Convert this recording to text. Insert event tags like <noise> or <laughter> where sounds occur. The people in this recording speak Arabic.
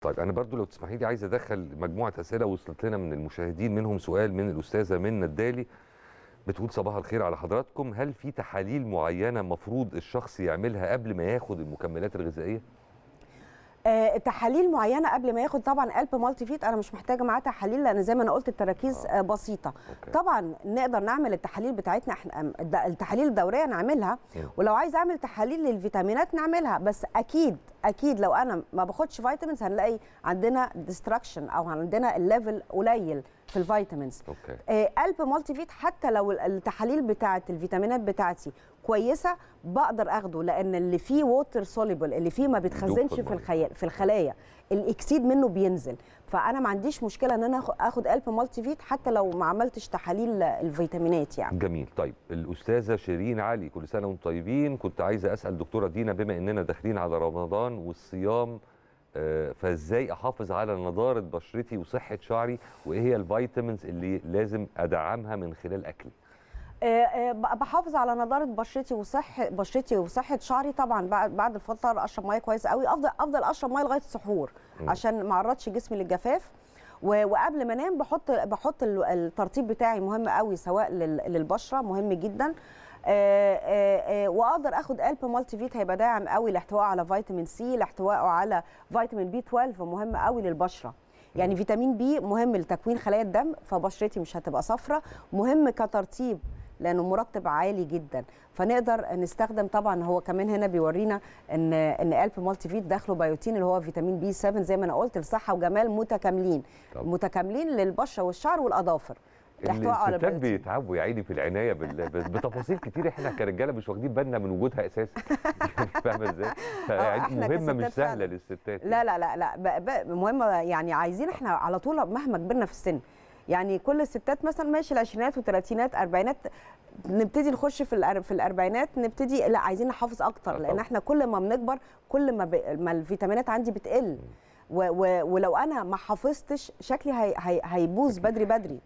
طيب انا برضو لو تسمحي لي عايز ادخل مجموعه اسئله وصلت لنا من المشاهدين منهم سؤال من الاستاذه منى الدالي بتقول صباح الخير على حضراتكم هل في تحاليل معينه مفروض الشخص يعملها قبل ما ياخد المكملات الغذائيه آه، تحاليل معينه قبل ما ياخد طبعا قلب مالتي فيت انا مش محتاجه معاه تحاليل لان زي ما انا قلت التراكيز آه. آه، بسيطه أوكي. طبعا نقدر نعمل التحاليل بتاعتنا احنا التحاليل الدوريه نعملها ولو عايز اعمل تحاليل للفيتامينات نعملها بس اكيد اكيد لو انا ما باخدش فيتامينز هنلاقي عندنا ديستراكشن او عندنا الليفل قليل في الفيتامينز أوكي. قلب مالتي فيت حتى لو التحاليل بتاعه الفيتامينات بتاعتي كويسه بقدر اخده لان اللي فيه ووتر سوليبل اللي فيه ما بيتخزنش في الخلايا في الخلايا الاكسيد منه بينزل فانا ما عنديش مشكله ان انا اخد قلب مالتي فيت حتى لو ما عملتش تحاليل الفيتامينات يعني جميل طيب الاستاذه شيرين علي كل سنه وانتم طيبين كنت عايزه اسال دكتوره دينا بما اننا داخلين على رمضان رمضان والصيام آه، فازاي احافظ على نضاره بشرتي وصحه شعري وايه هي الفيتامينز اللي لازم ادعمها من خلال اكلي آه، آه، بحافظ على نضاره بشرتي وصحه بشرتي وصحه شعري طبعا بعد الفطار اشرب ميه كويس قوي افضل افضل اشرب ميه لغايه السحور عشان ما اعرضش جسمي للجفاف وقبل ما انام بحط بحط الترطيب بتاعي مهم قوي سواء للبشره مهم جدا آه، آه، آه، واقدر اخد الب مالتي فيت هيبقى داعم قوي لاحتوائه على فيتامين سي لاحتوائه على فيتامين بي 12 مهم قوي للبشره يعني فيتامين بي مهم لتكوين خلايا الدم فبشرتي مش هتبقى صفرة مهم كترطيب لانه مرطب عالي جدا فنقدر نستخدم طبعا هو كمان هنا بيورينا ان ان الب مالتي فيت داخله بيوتين اللي هو فيتامين بي 7 زي ما انا قلت لصحه وجمال متكاملين طب. متكاملين للبشره والشعر والاظافر الستات بيتعبوا يا عيني في العنايه بال... بتفاصيل كتير احنا كرجاله مش واخدين بالنا من وجودها اساسا <laughs> فاهمه ازاي؟ اه، مهمه مش سهله للستات لا يعني. لا لا لا ب... ب... مهمه يعني عايزين احنا على طول مهما كبرنا في السن يعني كل الستات مثلا ماشي العشرينات والثلاثينات اربعينات نبتدي نخش في في الاربعينات نبتدي لا عايزين نحافظ اكتر لان احنا كل ما بنكبر كل ما, ب... ما الفيتامينات عندي بتقل و... و... ولو انا ما حافظتش شكلي هي... هي... هيبوظ بدري بدري